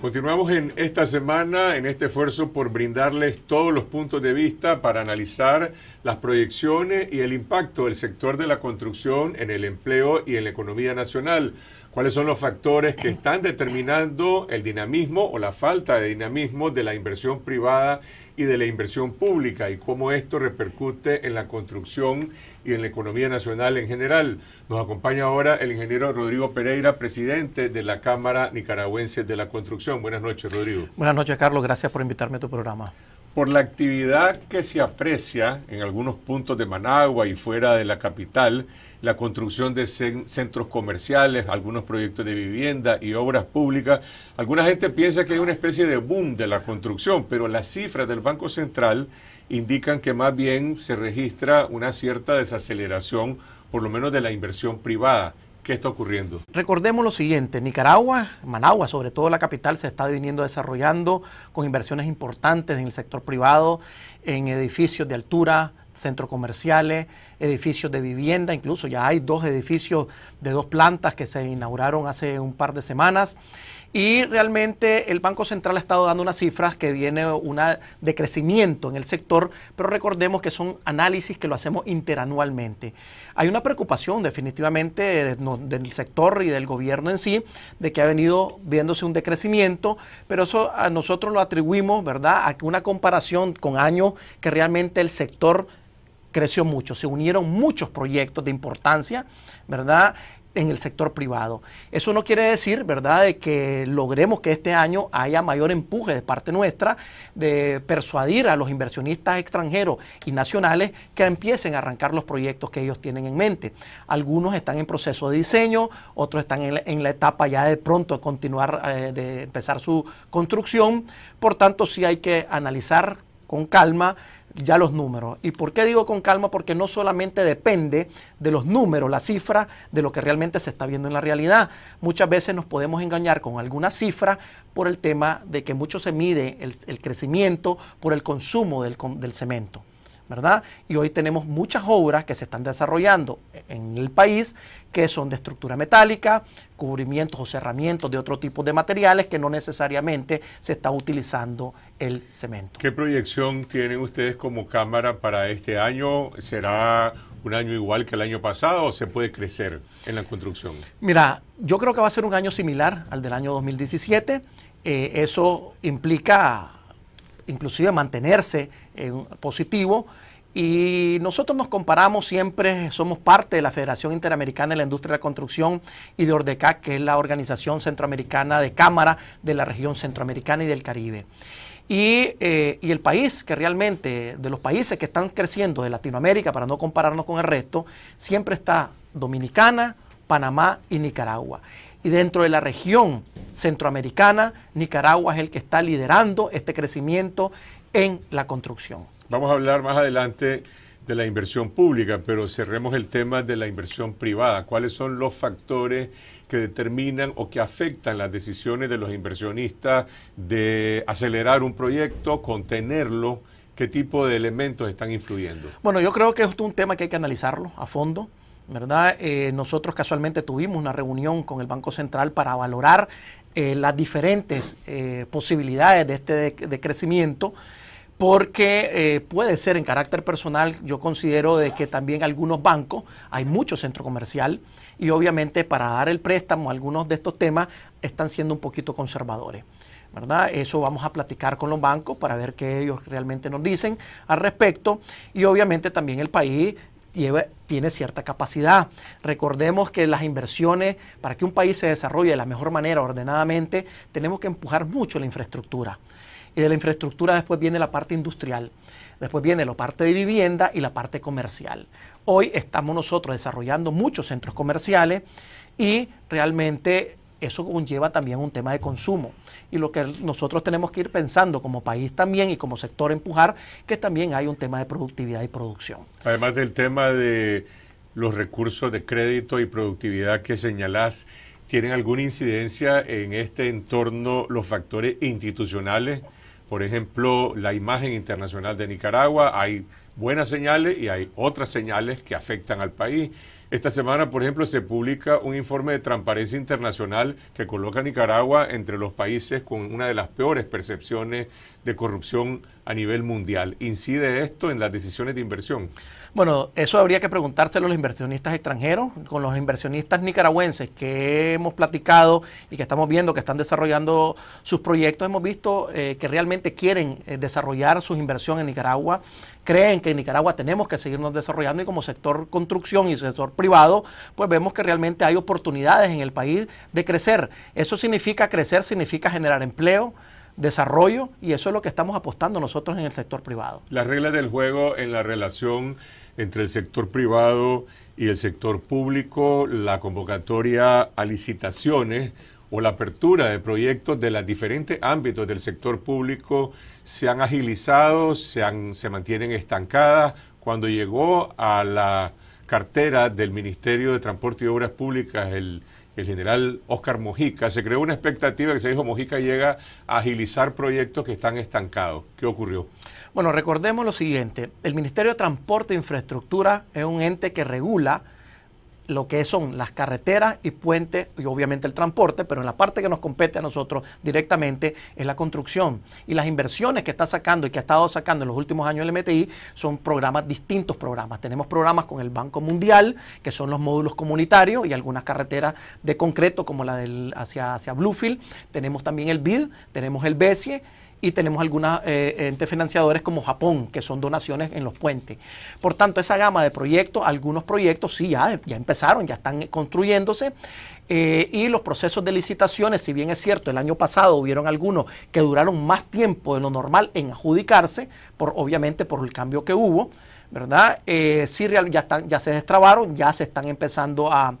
Continuamos en esta semana en este esfuerzo por brindarles todos los puntos de vista para analizar las proyecciones y el impacto del sector de la construcción en el empleo y en la economía nacional cuáles son los factores que están determinando el dinamismo o la falta de dinamismo de la inversión privada y de la inversión pública y cómo esto repercute en la construcción y en la economía nacional en general. Nos acompaña ahora el ingeniero Rodrigo Pereira, presidente de la Cámara Nicaragüense de la Construcción. Buenas noches, Rodrigo. Buenas noches, Carlos. Gracias por invitarme a tu programa. Por la actividad que se aprecia en algunos puntos de Managua y fuera de la capital, la construcción de centros comerciales, algunos proyectos de vivienda y obras públicas. Alguna gente piensa que hay una especie de boom de la construcción, pero las cifras del Banco Central indican que más bien se registra una cierta desaceleración, por lo menos de la inversión privada. ¿Qué está ocurriendo? Recordemos lo siguiente, Nicaragua, Managua, sobre todo la capital, se está viniendo desarrollando con inversiones importantes en el sector privado, en edificios de altura, centros comerciales, edificios de vivienda, incluso ya hay dos edificios de dos plantas que se inauguraron hace un par de semanas. Y realmente el Banco Central ha estado dando unas cifras que viene una de crecimiento en el sector, pero recordemos que son análisis que lo hacemos interanualmente. Hay una preocupación definitivamente del sector y del gobierno en sí de que ha venido viéndose un decrecimiento, pero eso a nosotros lo atribuimos, ¿verdad?, a una comparación con años que realmente el sector creció mucho, se unieron muchos proyectos de importancia, ¿verdad? en el sector privado. Eso no quiere decir, ¿verdad?, de que logremos que este año haya mayor empuje de parte nuestra de persuadir a los inversionistas extranjeros y nacionales que empiecen a arrancar los proyectos que ellos tienen en mente. Algunos están en proceso de diseño, otros están en la, etapa ya de pronto de continuar, eh, de empezar su construcción. Por tanto, sí hay que analizar con calma ya los números. ¿Y por qué digo con calma? Porque no solamente depende de los números, la cifra, de lo que realmente se está viendo en la realidad. Muchas veces nos podemos engañar con alguna cifra por el tema de que mucho se mide el, crecimiento por el consumo del cemento. ¿verdad? Y hoy tenemos muchas obras que se están desarrollando en el país que son de estructura metálica, cubrimientos o cerramientos de otro tipo de materiales que no necesariamente se está utilizando el cemento. ¿Qué proyección tienen ustedes como Cámara para este año? ¿Será un año igual que el año pasado o se puede crecer en la construcción? Mira, yo creo que va a ser un año similar al del año 2017. Eh, eso implica inclusive mantenerse positivo. Y nosotros nos comparamos siempre, somos parte de la Federación Interamericana de la Industria de la Construcción y de Ordecac, que es la organización centroamericana de cámara de la región centroamericana y del Caribe. Y, eh, y, el país que realmente, de los países que están creciendo de Latinoamérica, para no compararnos con el resto, siempre está Dominicana, Panamá y Nicaragua. Y dentro de la región centroamericana, Nicaragua es el que está liderando este crecimiento en la construcción. Vamos a hablar más adelante de la inversión pública, pero cerremos el tema de la inversión privada. ¿Cuáles son los factores que determinan o que afectan las decisiones de los inversionistas de acelerar un proyecto, contenerlo? ¿Qué tipo de elementos están influyendo? Bueno, yo creo que es un tema que hay que analizarlo a fondo. ¿verdad? Eh, nosotros casualmente tuvimos una reunión con el Banco Central para valorar eh, las diferentes eh, posibilidades de este decrecimiento, crecimiento, porque puede ser en carácter personal, yo considero de que también algunos bancos, hay mucho centro comercial, y obviamente para dar el préstamo, algunos de estos temas están siendo un poquito conservadores. ¿verdad? Eso vamos a platicar con los bancos para ver qué ellos realmente nos dicen al respecto y obviamente también el país tiene cierta capacidad. Recordemos que las inversiones, para que un país se desarrolle de la mejor manera, ordenadamente, tenemos que empujar mucho la infraestructura. Y de la infraestructura después viene la parte industrial, después viene la parte de vivienda y la parte comercial. Hoy estamos nosotros desarrollando muchos centros comerciales y realmente eso conlleva también un tema de consumo. Y lo que nosotros tenemos que ir pensando como país también y como sector empujar, que también hay un tema de productividad y producción. Además del tema de los recursos de crédito y productividad que señalás, ¿tienen alguna incidencia en este entorno los factores institucionales? Por ejemplo, la imagen internacional de Nicaragua, hay buenas señales y hay otras señales que afectan al país. Esta semana, por ejemplo, se publica un informe de Transparencia Internacional que coloca a Nicaragua entre los países con una de las peores percepciones de corrupción a nivel mundial. ¿Incide esto en las decisiones de inversión? Bueno, eso habría que preguntárselo a los inversionistas extranjeros, con los inversionistas nicaragüenses que hemos platicado y que estamos viendo que están desarrollando sus proyectos. Hemos visto eh, que realmente quieren eh, desarrollar sus inversiones en Nicaragua, creen que en Nicaragua tenemos que seguirnos desarrollando y como sector construcción y sector privado, pues vemos que realmente hay oportunidades en el país de crecer. Eso significa crecer, significa generar empleo, desarrollo y eso es lo que estamos apostando nosotros en el sector privado. Las reglas del juego en la relación entre el sector privado y el sector público, la convocatoria a licitaciones o la apertura de proyectos de los diferentes ámbitos del sector público se han agilizado, se, han, se mantienen estancadas. Cuando llegó a la cartera del Ministerio de Transporte y Obras Públicas el el general Oscar Mojica, se creó una expectativa que se dijo Mojica llega a agilizar proyectos que están estancados. ¿Qué ocurrió? Bueno, recordemos lo siguiente, el Ministerio de Transporte e Infraestructura es un ente que regula lo que son las carreteras y puentes y obviamente el transporte, pero en la parte que nos compete a nosotros directamente es la construcción. Y las inversiones que está sacando y que ha estado sacando en los últimos años el MTI son programas, distintos programas. Tenemos programas con el Banco Mundial, que son los módulos comunitarios y algunas carreteras de concreto como la del, hacia, hacia Bluefield. Tenemos también el BID, tenemos el BESIE y tenemos algunos eh, entes financiadores como Japón, que son donaciones en los puentes. Por tanto, esa gama de proyectos, algunos proyectos sí ya, ya empezaron, ya están construyéndose. Eh, y los procesos de licitaciones, si bien es cierto, el año pasado hubieron algunos que duraron más tiempo de lo normal en adjudicarse, por, obviamente por el cambio que hubo, ¿verdad? Eh, sí, ya, están, ya se destrabaron, ya se están empezando a,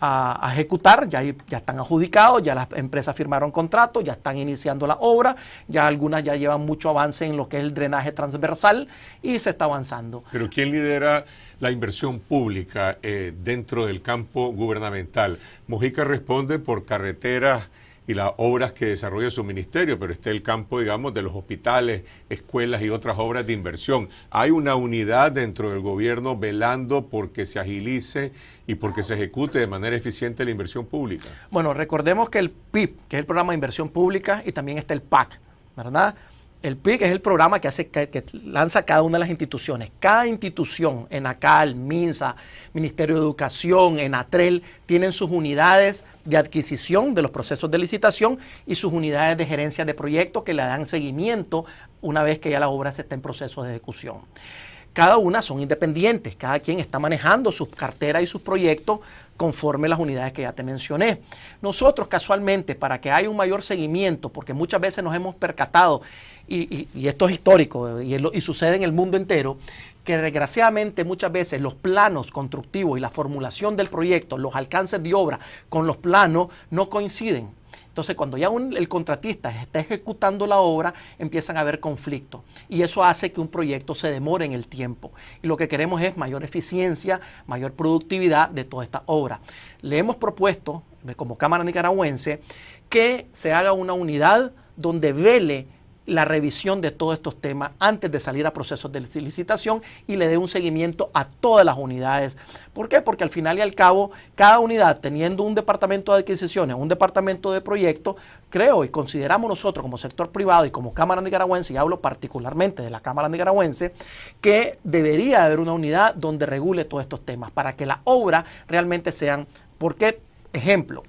a, ejecutar, ya, ya están adjudicados, ya las empresas firmaron contratos, ya están iniciando la obra, ya algunas ya llevan mucho avance en lo que es el drenaje transversal y se está avanzando. Pero ¿quién lidera la inversión pública eh, dentro del campo gubernamental? Mojica responde por carreteras y las obras que desarrolla su ministerio, pero está el campo, digamos, de los hospitales, escuelas y otras obras de inversión. Hay una unidad dentro del gobierno velando porque se agilice y porque se ejecute de manera eficiente la inversión pública. Bueno, recordemos que el PIB, que es el programa de inversión pública, y también está el PAC, ¿verdad? El PIC es el programa que, hace, que, lanza cada una de las instituciones. Cada institución, en ACAL, MINSA, Ministerio de Educación, en ATREL, tienen sus unidades de adquisición de los procesos de licitación y sus unidades de gerencia de proyectos que le dan seguimiento una vez que ya la obra se está en proceso de ejecución. Cada una son independientes, cada quien está manejando sus carteras y sus proyectos conforme las unidades que ya te mencioné. Nosotros casualmente, para que haya un mayor seguimiento, porque muchas veces nos hemos percatado y, esto es histórico y, sucede en el mundo entero, que desgraciadamente muchas veces los planos constructivos y la formulación del proyecto, los alcances de obra con los planos no coinciden. Entonces, cuando ya un, el contratista está ejecutando la obra, empiezan a haber conflictos. Y eso hace que un proyecto se demore en el tiempo. Y lo que queremos es mayor eficiencia, mayor productividad de toda esta obra. Le hemos propuesto, como Cámara Nicaragüense, que se haga una unidad donde vele la revisión de todos estos temas antes de salir a procesos de licitación y le dé un seguimiento a todas las unidades. ¿Por qué? Porque al final y al cabo, cada unidad teniendo un departamento de adquisiciones, un departamento de proyecto, creo y consideramos nosotros como sector privado y como Cámara Nicaragüense, y hablo particularmente de la Cámara Nicaragüense, que debería haber una unidad donde regule todos estos temas para que la obra realmente sean. ¿Por qué? Ejemplo,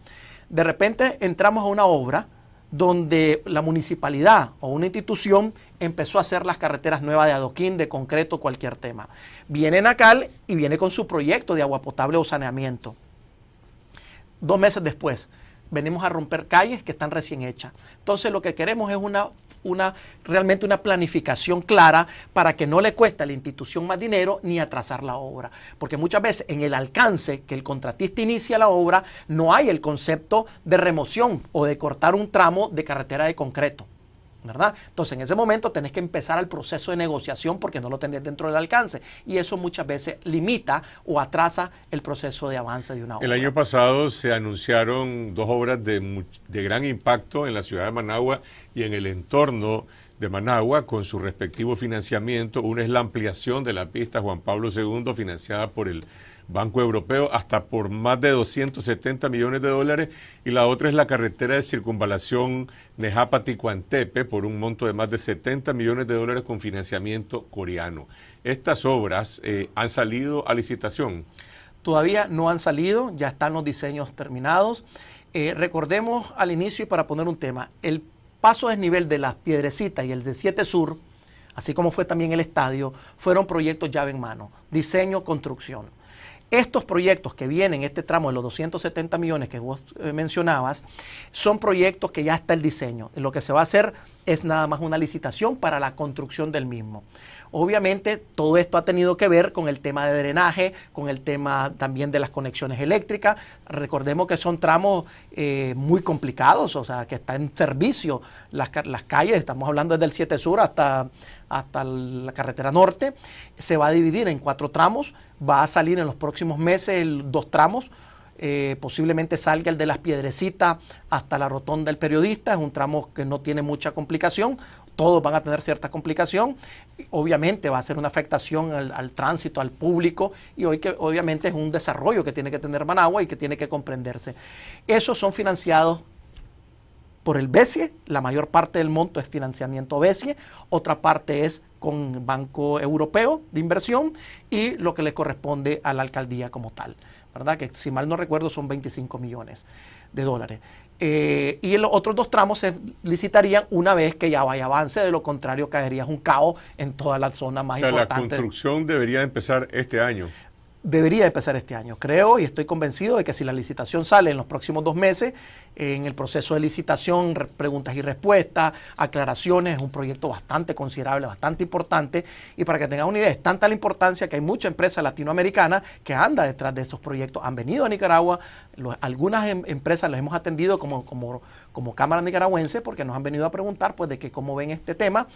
de repente entramos a una obra donde la municipalidad o una institución empezó a hacer las carreteras nuevas de adoquín, de concreto, cualquier tema. Viene Nacal y viene con su proyecto de agua potable o saneamiento. Dos meses después, venimos a romper calles que están recién hechas. Entonces lo que queremos es una, realmente una planificación clara para que no le cueste a la institución más dinero ni atrasar la obra. Porque muchas veces en el alcance que el contratista inicia la obra no hay el concepto de remoción o de cortar un tramo de carretera de concreto. Entonces en ese momento tenés que empezar el proceso de negociación porque no lo tenés dentro del alcance y eso muchas veces limita o atrasa el proceso de avance de una obra. El año pasado se anunciaron dos obras de gran impacto en la ciudad de Managua y en el entorno de Managua con su respectivo financiamiento. Una es la ampliación de la pista Juan Pablo II financiada por el Banco Europeo, hasta por más de 270 millones de dólares, y la otra es la carretera de circunvalación nejapati Cuantepe, por un monto de más de 70 millones de dólares con financiamiento coreano. Estas obras eh, han salido a licitación. Todavía no han salido, ya están los diseños terminados. Eh, recordemos al inicio, y para poner un tema, el paso desnivel de las Piedrecitas y el de 7 Sur, así como fue también el estadio, fueron proyectos llave en mano, diseño, construcción. Estos proyectos que vienen, este tramo de los 270 millones que vos eh, mencionabas, son proyectos que ya está el diseño. Lo que se va a hacer es nada más una licitación para la construcción del mismo. Obviamente todo esto ha tenido que ver con el tema de drenaje, con el tema también de las conexiones eléctricas. Recordemos que son tramos eh, muy complicados, o sea, que está en servicio las, calles, estamos hablando desde el 7 Sur hasta, hasta la carretera norte. Se va a dividir en cuatro tramos, va a salir en los próximos meses dos tramos. Eh, posiblemente salga el de las piedrecitas hasta la rotonda del periodista, es un tramo que no tiene mucha complicación, todos van a tener cierta complicación. Obviamente va a ser una afectación al, tránsito, al público, y hoy que obviamente es un desarrollo que tiene que tener Managua y que tiene que comprenderse. Esos son financiados por el BESIE, la mayor parte del monto es financiamiento BESIE, otra parte es con Banco Europeo de Inversión y lo que le corresponde a la alcaldía como tal, ¿verdad? Que si mal no recuerdo son 25 millones de dólares. Eh, y los otros dos tramos se licitarían una vez que ya vaya avance, de lo contrario caería un caos en toda la zona más importante. O sea, la construcción debería empezar este año. Debería empezar este año, creo, y estoy convencido de que si la licitación sale en los próximos dos meses, en el proceso de licitación, preguntas y respuestas, aclaraciones, es un proyecto bastante considerable, bastante importante, y para que tengan una idea, es tanta la importancia que hay muchas empresas latinoamericanas que anda detrás de esos proyectos, han venido a Nicaragua, algunas em, empresas las hemos atendido como, como, como, Cámara Nicaragüense porque nos han venido a preguntar pues de que cómo ven este tema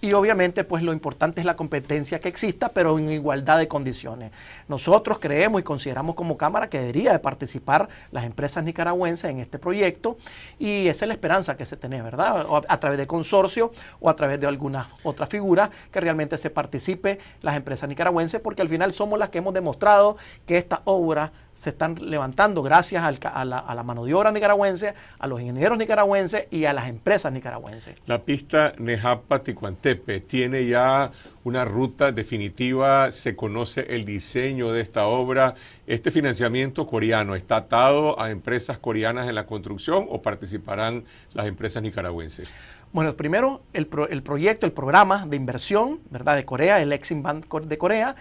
y obviamente pues lo importante es la competencia que exista pero en igualdad de condiciones. Nosotros creemos y consideramos como Cámara que debería de participar las empresas nicaragüenses en este proyecto y esa es la esperanza que se tiene, ¿verdad? a, través de consorcio o a través de algunas otras figuras que realmente se participe las empresas nicaragüenses porque al final somos las que hemos demostrado que esta obra se están levantando gracias a, la, mano de obra nicaragüense, a los ingenieros nicaragüenses y a las empresas nicaragüenses. La pista Nejapa-Ticuantepe tiene ya una ruta definitiva, se conoce el diseño de esta obra. ¿Este financiamiento coreano está atado a empresas coreanas en la construcción o participarán las empresas nicaragüenses? Bueno, primero el, proyecto, el programa de inversión ¿verdad? de Corea, el Exim Bank de Corea,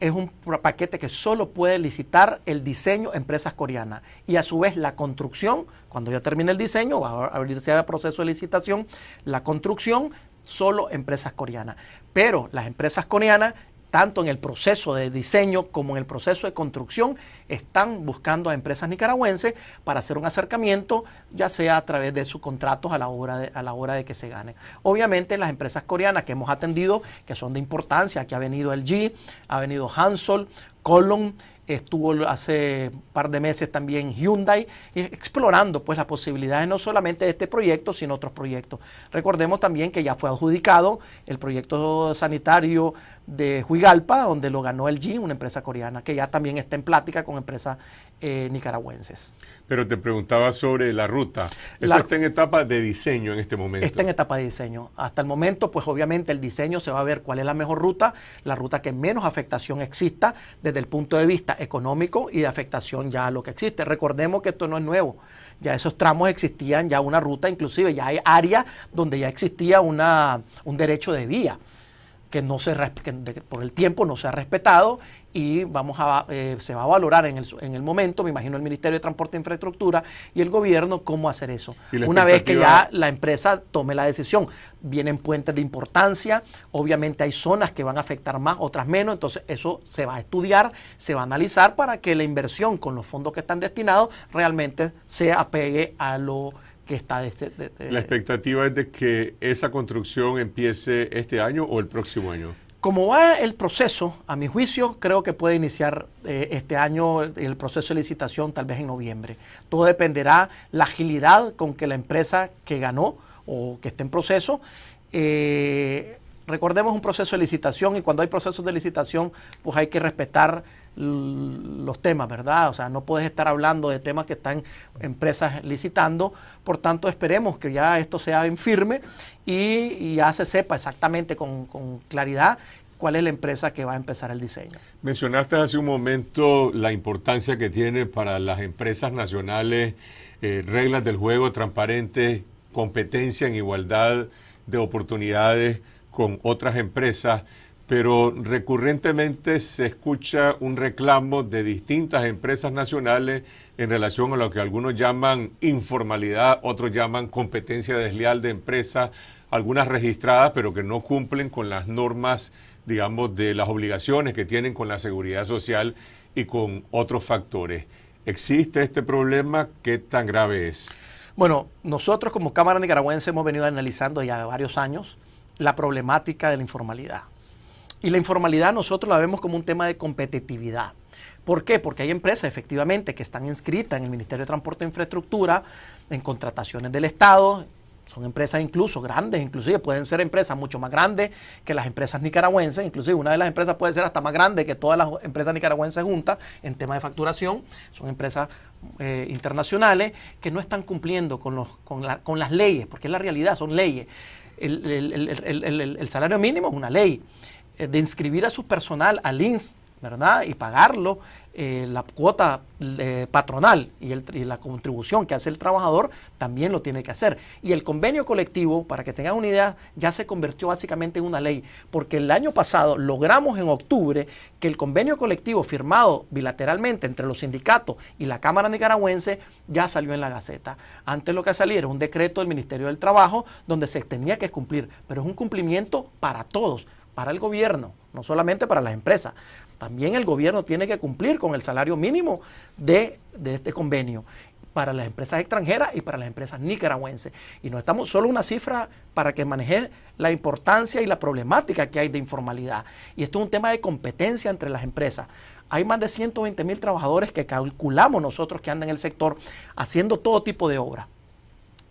es un paquete que solo puede licitar el diseño empresas coreanas y a su vez la construcción, cuando ya termine el diseño, va a abrirse el proceso de licitación, la construcción solo empresas coreanas. Pero las empresas coreanas tanto en el proceso de diseño como en el proceso de construcción, están buscando a empresas nicaragüenses para hacer un acercamiento, ya sea a través de sus contratos a la hora de, a la de que se gane. Obviamente las empresas coreanas que hemos atendido, que son de importancia, aquí ha venido el LG, ha venido Hansol, Colon, estuvo hace un par de meses también Hyundai, explorando pues las posibilidades no solamente de este proyecto, sino otros proyectos. Recordemos también que ya fue adjudicado el proyecto sanitario de Huigalpa, donde lo ganó el G, una empresa coreana que ya también está en plática con empresas eh, nicaragüenses. Pero te preguntaba sobre la ruta. Eso está en etapa de diseño en este momento. Está en etapa de diseño. Hasta el momento, pues obviamente el diseño se va a ver cuál es la mejor ruta, la ruta que menos afectación exista desde el punto de vista económico y de afectación ya a lo que existe. Recordemos que esto no es nuevo. Ya esos tramos existían, ya una ruta, inclusive ya hay áreas donde ya existía una, un derecho de vía que, no se, por el tiempo no se ha respetado y vamos a, eh, se va a valorar en el, en el momento, me imagino el Ministerio de Transporte e Infraestructura y el gobierno, cómo hacer eso. Una vez que ya la empresa tome la decisión, vienen puentes de importancia, obviamente hay zonas que van a afectar más, otras menos, entonces eso se va a estudiar, se va a analizar para que la inversión con los fondos que están destinados realmente se apegue a lo que está... Este, la expectativa es de que esa construcción empiece este año o el próximo año. Como va el proceso, a mi juicio, creo que puede iniciar eh, este año el proceso de licitación tal vez en noviembre. Todo dependerá la agilidad con que la empresa que ganó o que esté en proceso eh, recordemos un proceso de licitación y cuando hay procesos de licitación, pues hay que respetar los temas, ¿verdad? O sea, no puedes estar hablando de temas que están empresas licitando, por tanto esperemos que ya esto sea en firme y, ya se sepa exactamente con, claridad cuál es la empresa que va a empezar el diseño. Mencionaste hace un momento la importancia que tiene para las empresas nacionales eh, reglas del juego transparentes, competencia en igualdad de oportunidades con otras empresas pero recurrentemente se escucha un reclamo de distintas empresas nacionales en relación a lo que algunos llaman informalidad, otros llaman competencia desleal de empresas, algunas registradas pero que no cumplen con las normas, digamos, de las obligaciones que tienen con la seguridad social y con otros factores. ¿Existe este problema? ¿Qué tan grave es? Bueno, nosotros como Cámara Nicaragüense hemos venido analizando ya varios años la problemática de la informalidad. Y la informalidad nosotros la vemos como un tema de competitividad. ¿Por qué? Porque hay empresas efectivamente que están inscritas en el Ministerio de Transporte e Infraestructura, en contrataciones del Estado, son empresas incluso grandes, inclusive pueden ser empresas mucho más grandes que las empresas nicaragüenses, inclusive una de las empresas puede ser hasta más grande que todas las empresas nicaragüenses juntas en tema de facturación, son empresas eh, internacionales que no están cumpliendo con, con, las leyes, porque es la realidad, son leyes. el, salario mínimo es una ley. Eh, de inscribir a su personal al INS, ¿verdad? Y pagarlo eh, la cuota eh, patronal y, y, la contribución que hace el trabajador también lo tiene que hacer. Y el convenio colectivo, para que tengan una idea, ya se convirtió básicamente en una ley, porque el año pasado logramos en octubre que el convenio colectivo firmado bilateralmente entre los sindicatos y la Cámara Nicaragüense ya salió en la Gaceta. Antes lo que salía era un decreto del Ministerio del Trabajo donde se tenía que cumplir, pero es un cumplimiento para todos para el gobierno, no solamente para las empresas. También el gobierno tiene que cumplir con el salario mínimo de, este convenio para las empresas extranjeras y para las empresas nicaragüenses. Y no estamos solo una cifra para que manejen la importancia y la problemática que hay de informalidad. Y esto es un tema de competencia entre las empresas. Hay más de 120 mil trabajadores que calculamos nosotros que andan en el sector haciendo todo tipo de obra.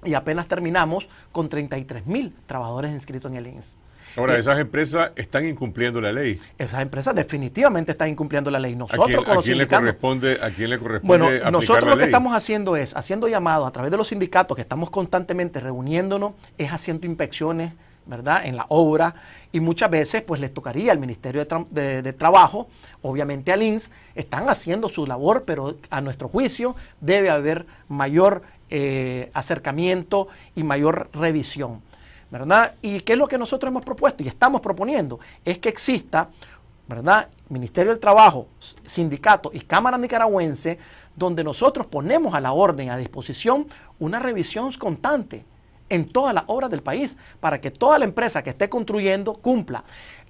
Y apenas terminamos con 33 mil trabajadores inscritos en el ins Ahora, esas empresas están incumpliendo la ley. Esas empresas definitivamente están incumpliendo la ley. Nosotros ¿A quién, le corresponde, ¿A quién le corresponde? Bueno, nosotros lo que estamos haciendo es, haciendo llamados a través de los sindicatos que estamos constantemente reuniéndonos, es haciendo inspecciones, ¿verdad? En la obra y muchas veces pues les tocaría al Ministerio de, Trabajo, obviamente al INS, están haciendo su labor, pero a nuestro juicio debe haber mayor eh, acercamiento y mayor revisión. ¿verdad? ¿Y qué es lo que nosotros hemos propuesto y estamos proponiendo? Es que exista, ¿verdad? Ministerio del Trabajo, sindicato y Cámara Nicaragüense, donde nosotros ponemos a la orden, a disposición, una revisión constante en todas las obras del país para que toda la empresa que esté construyendo cumpla.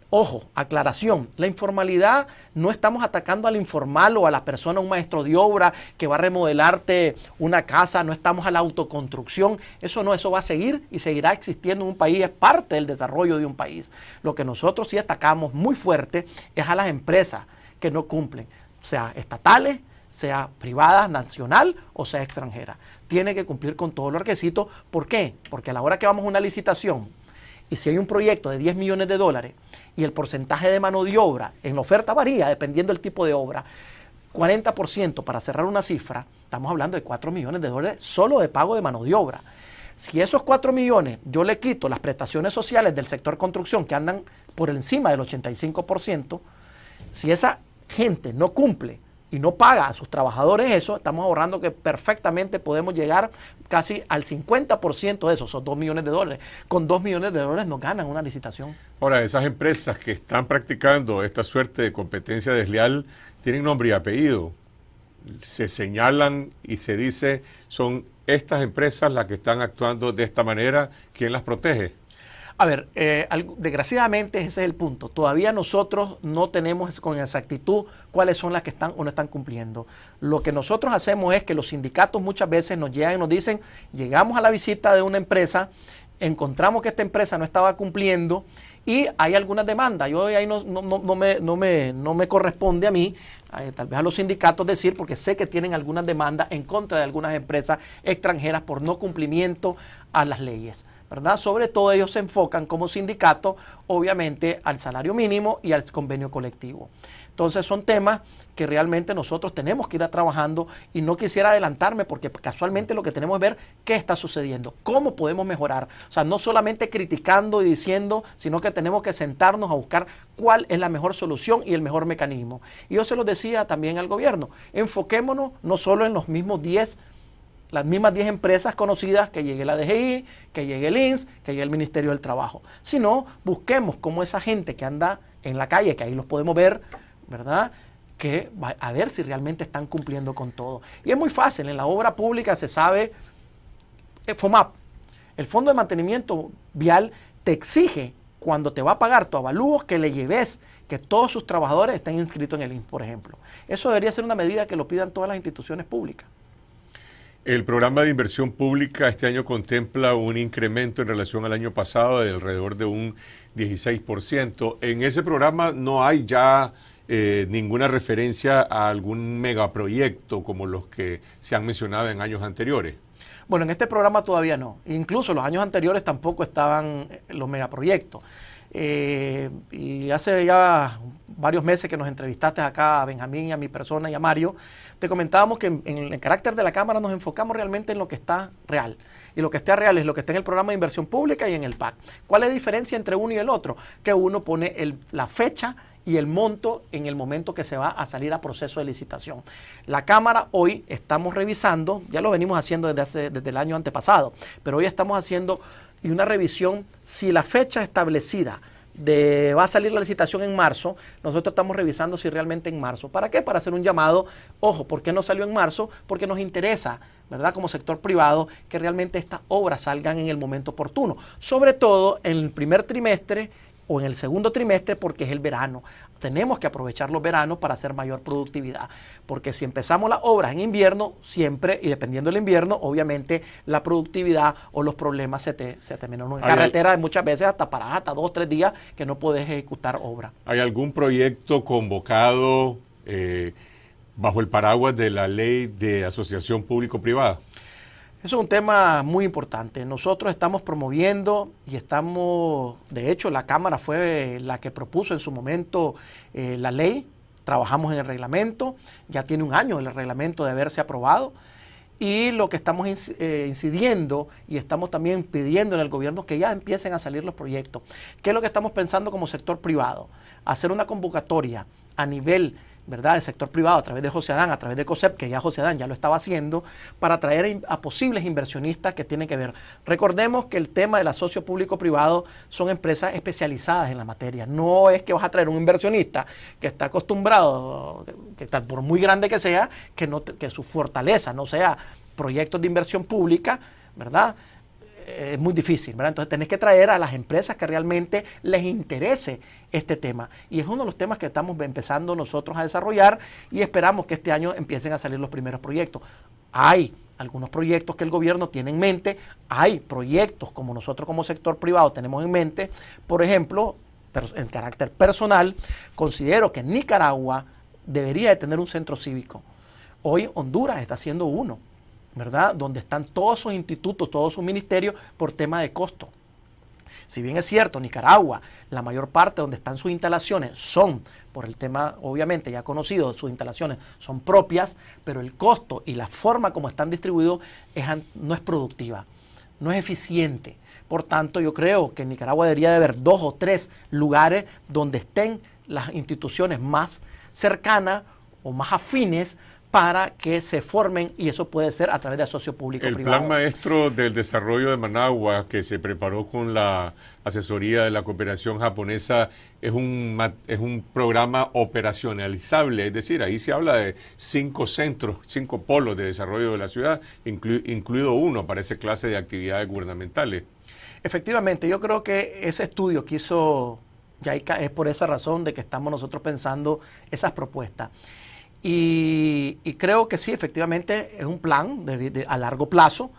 Ojo, aclaración, la informalidad no estamos atacando al informal o a la persona, un maestro de obra que va a remodelarte una casa, no estamos a la autoconstrucción, eso no, eso va a seguir y seguirá existiendo en un país, es parte del desarrollo de un país. Lo que nosotros sí atacamos muy fuerte es a las empresas que no cumplen, sea estatales, sea privadas, nacional o sea extranjera. Tiene que cumplir con todos los requisitos. ¿Por qué? Porque a la hora que vamos a una licitación, y si hay un proyecto de 10 millones de dólares y el porcentaje de mano de obra en la oferta varía dependiendo del tipo de obra, 40% para cerrar una cifra, estamos hablando de 4 millones de dólares solo de pago de mano de obra. Si esos 4 millones yo le quito las prestaciones sociales del sector construcción que andan por encima del 85%, si esa gente no cumple y no paga a sus trabajadores eso, estamos ahorrando que perfectamente podemos llegar casi al 50% de esos son 2 millones de dólares. Con 2 millones de dólares nos ganan una licitación. Ahora, esas empresas que están practicando esta suerte de competencia desleal tienen nombre y apellido. Se señalan y se dice, son estas empresas las que están actuando de esta manera, ¿quién las protege? A ver, eh, desgraciadamente ese es el punto. Todavía nosotros no tenemos con exactitud cuáles son las que están o no están cumpliendo. Lo que nosotros hacemos es que los sindicatos muchas veces nos llegan y nos dicen, llegamos a la visita de una empresa, encontramos que esta empresa no estaba cumpliendo y hay algunas demandas. Yo ahí no me corresponde a mí eh, tal vez a los sindicatos decir, porque sé que tienen algunas demandas en contra de algunas empresas extranjeras por no cumplimiento a las leyes, ¿verdad? Sobre todo ellos se enfocan como sindicato, obviamente, al salario mínimo y al convenio colectivo. Entonces son temas que realmente nosotros tenemos que ir trabajando y no quisiera adelantarme porque casualmente lo que tenemos es ver qué está sucediendo, cómo podemos mejorar. O sea, no solamente criticando y diciendo, sino que tenemos que sentarnos a buscar cuál es la mejor solución y el mejor mecanismo. Y yo se lo decía también al gobierno, enfoquémonos no solo en los mismos 10 las mismas 10 empresas conocidas que llegue la DGI, que llegue el INS, que llegue el Ministerio del Trabajo, sino busquemos cómo esa gente que anda en la calle, que ahí los podemos ver, ¿verdad? Que a ver si realmente están cumpliendo con todo. Y es muy fácil, en la obra pública se sabe, eh, FOMAP, el Fondo de Mantenimiento Vial te exige cuando te va a pagar tu avalúo que le lleves que todos sus trabajadores estén inscritos en el INS, por ejemplo. Eso debería ser una medida que lo pidan todas las instituciones públicas. El programa de inversión pública este año contempla un incremento en relación al año pasado de alrededor de un 16%. En ese programa no hay ya eh, ninguna referencia a algún megaproyecto como los que se han mencionado en años anteriores. Bueno, en este programa todavía no. Incluso los años anteriores tampoco estaban eh, los megaproyectos. Eh, y hace ya varios meses que nos entrevistaste acá a Benjamín, a mi persona y a Mario, te comentábamos que en, el carácter de la Cámara nos enfocamos realmente en lo que está real. Y lo que está real es lo que está en el programa de inversión pública y en el PAC. ¿Cuál es la diferencia entre uno y el otro? Que uno pone la fecha y el monto en el momento que se va a salir a proceso de licitación. La Cámara hoy estamos revisando, ya lo venimos haciendo desde, desde el año antepasado, pero hoy estamos haciendo una revisión si la fecha establecida de, va a salir la licitación en marzo, nosotros estamos revisando si realmente en marzo. ¿Para qué? Para hacer un llamado, ojo, ¿por qué no salió en marzo? Porque nos interesa, ¿verdad? Como sector privado, que realmente estas obras salgan en el momento oportuno, sobre todo en el primer trimestre o en el segundo trimestre porque es el verano. Tenemos que aprovechar los veranos para hacer mayor productividad, porque si empezamos las obras en invierno, siempre, y dependiendo del invierno, obviamente la productividad o los problemas se te, se En carretera muchas veces hasta para hasta dos, tres días que no puedes ejecutar obra. ¿Hay algún proyecto convocado eh, bajo el paraguas de la ley de asociación público-privada? Eso es un tema muy importante. Nosotros estamos promoviendo y estamos, de hecho, la Cámara fue la que propuso en su momento eh, la ley, trabajamos en el reglamento, ya tiene un año el reglamento de haberse aprobado. Y lo que estamos eh, incidiendo y estamos también pidiendo en el gobierno que ya empiecen a salir los proyectos. ¿Qué es lo que estamos pensando como sector privado? Hacer una convocatoria a nivel ¿verdad? El sector privado a través de José Adán, a través de COSEP, que ya José Adán ya lo estaba haciendo, para atraer a posibles inversionistas que tienen que ver. Recordemos que el tema del asocio público-privado son empresas especializadas en la materia. No es que vas a traer un inversionista que está acostumbrado, que tal por muy grande que sea, que, no, que su fortaleza no sea proyectos de inversión pública, ¿verdad? Eh, es muy difícil, ¿verdad? Entonces tenés que traer a las empresas que realmente les interese este tema. Y es uno de los temas que estamos empezando nosotros a desarrollar y esperamos que este año empiecen a salir los primeros proyectos. Hay algunos proyectos que el gobierno tiene en mente, hay proyectos como nosotros como sector privado tenemos en mente. Por ejemplo, en carácter personal, considero que Nicaragua debería de tener un centro cívico. Hoy Honduras está haciendo uno. ¿verdad? Donde están todos sus institutos, todos sus ministerios por tema de costo. Si bien es cierto, Nicaragua, la mayor parte donde están sus instalaciones son, por el tema obviamente ya conocido, sus instalaciones son propias, pero el costo y la forma como están distribuidos no es productiva, no es eficiente. Por tanto, yo creo que en Nicaragua debería de haber dos o tres lugares donde estén las instituciones más cercanas o más afines para que se formen y eso puede ser a través de socio público-privado. El plan maestro del desarrollo de Managua que se preparó con la asesoría de la cooperación japonesa es un, es un programa operacionalizable, es decir, ahí se habla de cinco centros, cinco polos de desarrollo de la ciudad, incluido uno para esa clase de actividades gubernamentales. Efectivamente, yo creo que ese estudio que hizo Yaika es por esa razón de que estamos nosotros pensando esas propuestas. Y, creo que sí, efectivamente, es un plan a largo plazo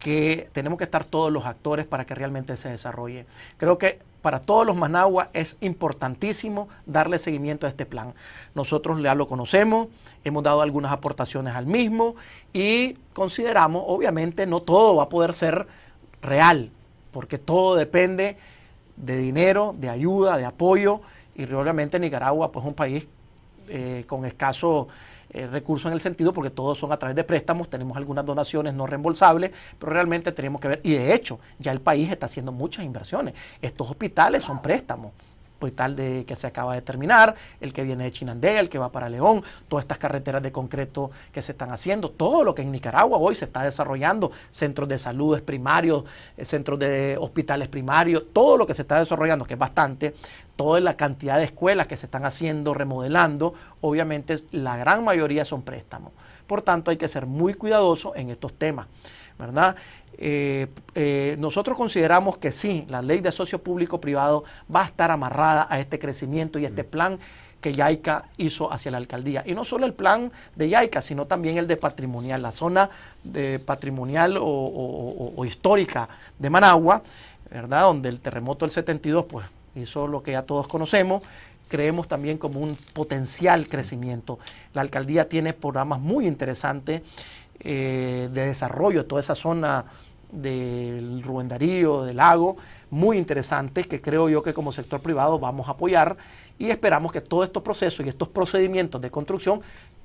que tenemos que estar todos los actores para que realmente se desarrolle. Creo que para todos los Managua es importantísimo darle seguimiento a este plan. Nosotros ya lo conocemos, hemos dado algunas aportaciones al mismo y consideramos, obviamente, no todo va a poder ser real, porque todo depende de dinero, de ayuda, de apoyo, y obviamente Nicaragua pues, es un país eh, con escaso eh, recurso en el sentido, porque todos son a través de préstamos, tenemos algunas donaciones no reembolsables, pero realmente tenemos que ver, y de hecho, ya el país está haciendo muchas inversiones. Estos hospitales son préstamos hospital de, que se acaba de terminar, el que viene de Chinandega, el que va para León, todas estas carreteras de concreto que se están haciendo, todo lo que en Nicaragua hoy se está desarrollando, centros de salud primarios, eh, centros de hospitales primarios, todo lo que se está desarrollando, que es bastante, toda la cantidad de escuelas que se están haciendo, remodelando, obviamente la gran mayoría son préstamos. Por tanto, hay que ser muy cuidadoso en estos temas, ¿verdad? Eh, eh, nosotros consideramos que sí, la ley de socio público-privado va a estar amarrada a este crecimiento y a este mm. plan que Yaica hizo hacia la alcaldía. Y no solo el plan de Yaica, sino también el de patrimonial, la zona de patrimonial o, o histórica de Managua, ¿verdad? Donde el terremoto del 72, pues es lo que ya todos conocemos, creemos también como un potencial crecimiento. La alcaldía tiene programas muy interesantes eh, de desarrollo, de toda esa zona del Ruendarío, del lago, muy interesantes que creo yo que como sector privado vamos a apoyar y esperamos que todos estos procesos y estos procedimientos de construcción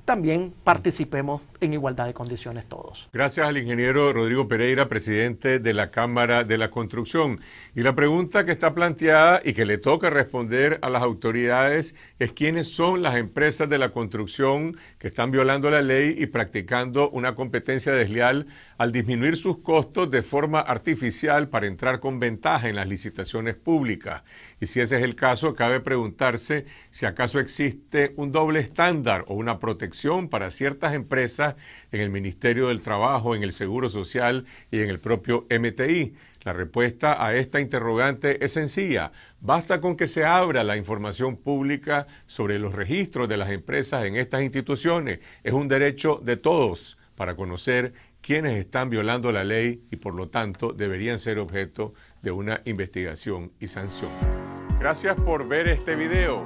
también participemos en igualdad de condiciones todos. Gracias al ingeniero Rodrigo Pereira, presidente de la Cámara de la Construcción. Y la pregunta que está planteada y que le toca responder a las autoridades es quiénes son las empresas de la construcción que están violando la ley y practicando una competencia desleal al disminuir sus costos de forma artificial para entrar con ventaja en las licitaciones públicas. Y si ese es el caso, cabe preguntarse si acaso existe un doble estándar o una protección para ciertas empresas en el Ministerio del Trabajo, en el Seguro Social y en el propio MTI. La respuesta a esta interrogante es sencilla. Basta con que se abra la información pública sobre los registros de las empresas en estas instituciones. Es un derecho de todos para conocer quiénes están violando la ley y por lo tanto deberían ser objeto de una investigación y sanción. Gracias por ver este video.